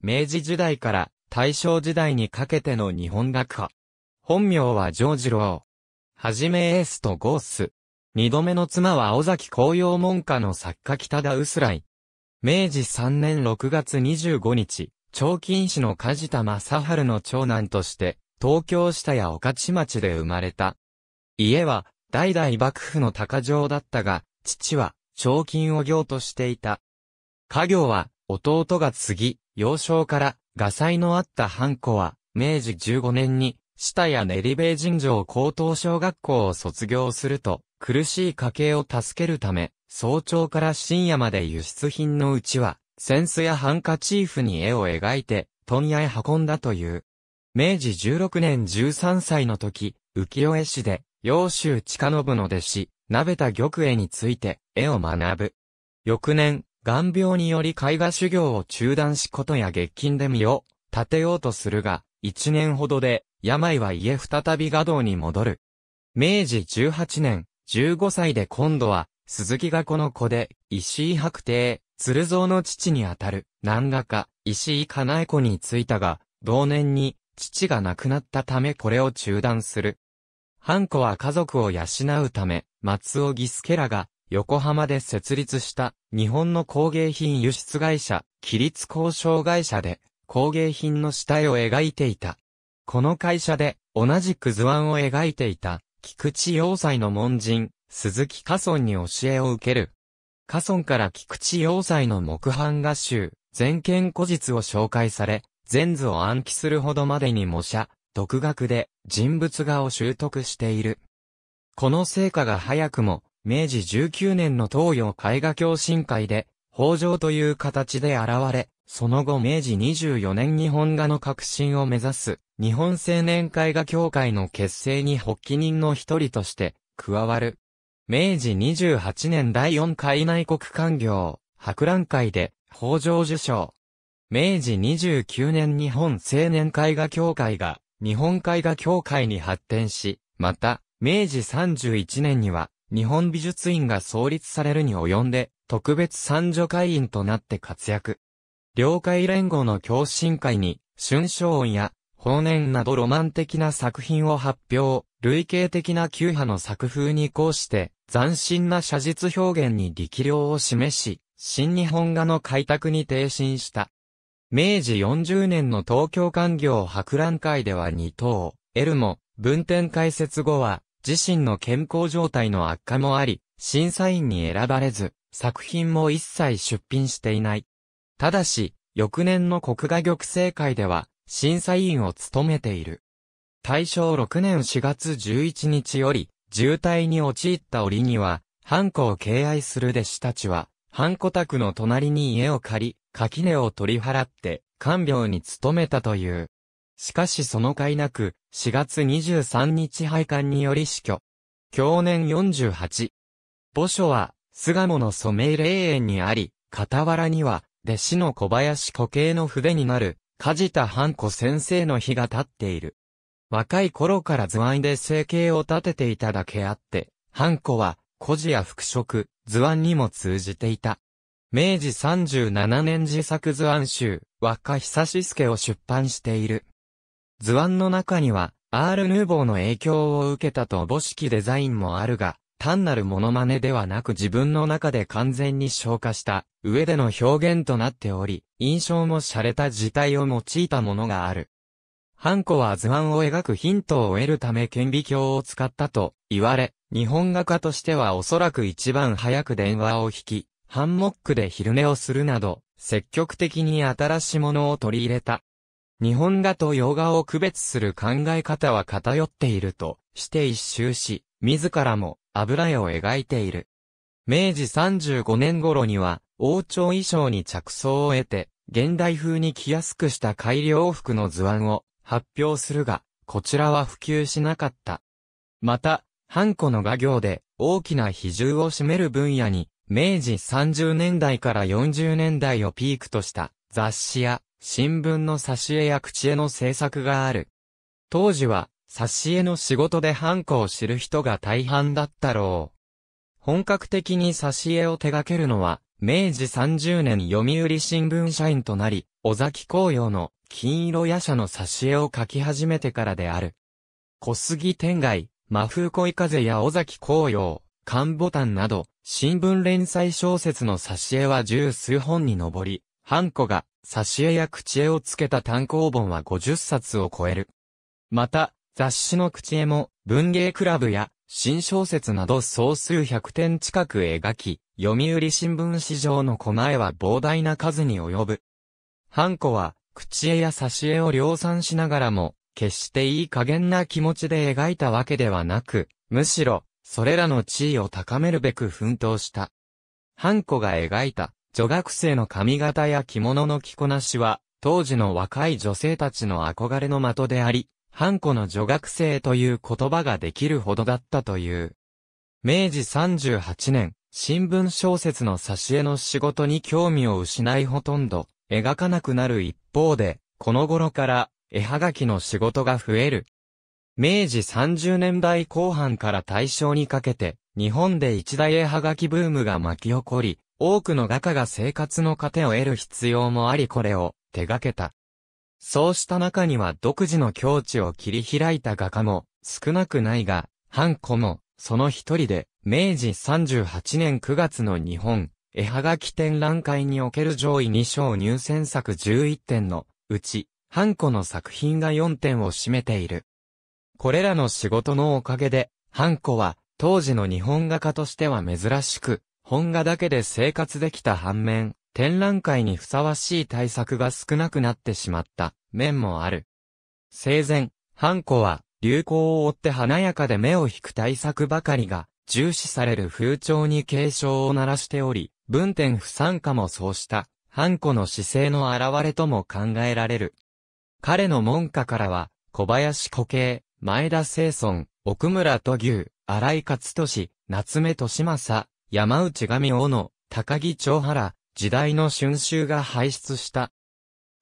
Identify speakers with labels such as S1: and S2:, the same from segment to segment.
S1: 明治時代から大正時代にかけての日本学派。本名はジョージロー。はじめエースとゴース。二度目の妻は尾崎紅葉門下の作家北田薄来。明治3年6月25日、長金市の梶田正春の長男として、東京下や御徒町で生まれた。家は、代々幕府の高城だったが、父は、長金を業としていた。家業は、弟が継ぎ、幼少から画才のあったハンコは、明治15年に、下や練米尋常高等小学校を卒業すると、苦しい家計を助けるため、早朝から深夜まで輸出品のうちは、センスやハンカチーフに絵を描いて、問屋へ運んだという。明治16年13歳の時、浮世絵師で、幼州近信の弟子、鍋田玉絵について、絵を学ぶ。翌年、眼病により絵画修行を中断しことや月金で身を立てようとするが、一年ほどで、病は家再び画道に戻る。明治18年、15歳で今度は、鈴木がこの子で、石井白帝、鶴蔵の父にあたる、南画家、石井かなえ子に着いたが、同年に、父が亡くなったためこれを中断する。ハンコは家族を養うため、松尾義助らが、横浜で設立した日本の工芸品輸出会社、起立交渉会社で工芸品の下絵を描いていた。この会社で同じく図案を描いていた菊池要塞の門人、鈴木家村に教えを受ける。家村から菊池要塞の木版画集、全権古実を紹介され、全図を暗記するほどまでに模写、独学で人物画を習得している。この成果が早くも明治19年の東洋絵画共振会で、北条という形で現れ、その後明治24年日本画の革新を目指す、日本青年絵画協会の結成に発起人の一人として、加わる。明治28年第4回内国官業、博覧会で、北条受賞。明治29年日本青年絵画協会が、日本絵画協会に発展し、また、明治31年には、日本美術院が創立されるに及んで、特別参助会員となって活躍。領海連合の共振会に、春章音や、法年などロマン的な作品を発表、類型的な旧派の作風にこうして、斬新な写実表現に力量を示し、新日本画の開拓に挺身した。明治40年の東京官業博覧会では2等、エルモ、文典開設後は、自身の健康状態の悪化もあり、審査員に選ばれず、作品も一切出品していない。ただし、翌年の国画玉成会では、審査員を務めている。大正6年4月11日より、渋滞に陥った折には、ハンコを敬愛する弟子たちは、ハンコ宅の隣に家を借り、垣根を取り払って、看病に努めたという。しかしその甲斐なく、4月23日廃刊により死去。去年48。墓所は、巣鴨の染井霊園にあり、傍らには、弟子の小林古形の筆になる、梶田半子先生の日が立っている。若い頃から図案で生計を立てていただけあって、半子は、孤児や服飾、図案にも通じていた。明治37年自作図案集、若久し助を出版している。図案の中には、アール・ヌーボーの影響を受けたとおぼしきデザインもあるが、単なるモノマネではなく自分の中で完全に消化した上での表現となっており、印象も洒落た字体を用いたものがある。ハンコは図案を描くヒントを得るため顕微鏡を使ったと言われ、日本画家としてはおそらく一番早く電話を引き、ハンモックで昼寝をするなど、積極的に新しいものを取り入れた日本画と洋画を区別する考え方は偏っているとして一周し、自らも油絵を描いている。明治35年頃には、王朝衣装に着想を得て、現代風に着やすくした改良服の図案を発表するが、こちらは普及しなかった。また、ハンコの画業で大きな比重を占める分野に、明治30年代から40年代をピークとした雑誌や新聞の挿絵や口絵の制作がある。当時は、挿絵の仕事でハンコを知る人が大半だったろう。本格的に挿絵を手掛けるのは、明治30年読売新聞社員となり、尾崎紅葉の金色夜叉の挿絵を描き始めてからである。小杉天外、真風恋風や尾崎紅葉、ンボタンなど、新聞連載小説の挿絵は十数本に上り、ハンコが挿絵や口絵をつけた単行本は50冊を超える。また、雑誌の口絵も、文芸クラブや、新小説など総数100点近く描き、読売新聞史上の狛江は膨大な数に及ぶ。ハンコは、口絵や挿絵を量産しながらも、決していい加減な気持ちで描いたわけではなく、むしろ、それらの地位を高めるべく奮闘した。ハンコが描いた、女学生の髪型や着物の着こなしは、当時の若い女性たちの憧れの的であり、ハンコの女学生という言葉ができるほどだったという。明治38年、新聞小説の挿絵の仕事に興味を失いほとんど、描かなくなる一方で、この頃から絵はがきの仕事が増える。明治30年代後半から大正にかけて、日本で一大絵はがきブームが巻き起こり、多くの画家が生活の糧を得る必要もありこれを手掛けた。そうした中には独自の境地を切り開いた画家も少なくないが、ハンコもその一人で明治38年9月の日本絵はがき展覧会における上位2賞入選作11点のうち、ハンコの作品が4点を占めている。これらの仕事のおかげで、ハンコは当時の日本画家としては珍しく、本画だけで生活できた反面、展覧会にふさわしい対策が少なくなってしまった面もある。生前、ハンコは流行を追って華やかで目を引く対策ばかりが重視される風潮に警鐘を鳴らしており、文典不参加もそうしたハンコの姿勢の現れとも考えられる。彼の門下からは、小林古慶、前田清村、奥村都牛、荒井勝利、夏目利政、山内神尾の高木長原、時代の春秋が輩出した。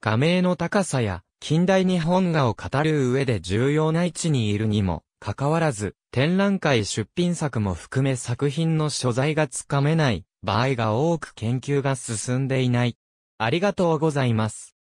S1: 画名の高さや、近代日本画を語る上で重要な位置にいるにも、かかわらず、展覧会出品作も含め作品の所在がつかめない場合が多く研究が進んでいない。ありがとうございます。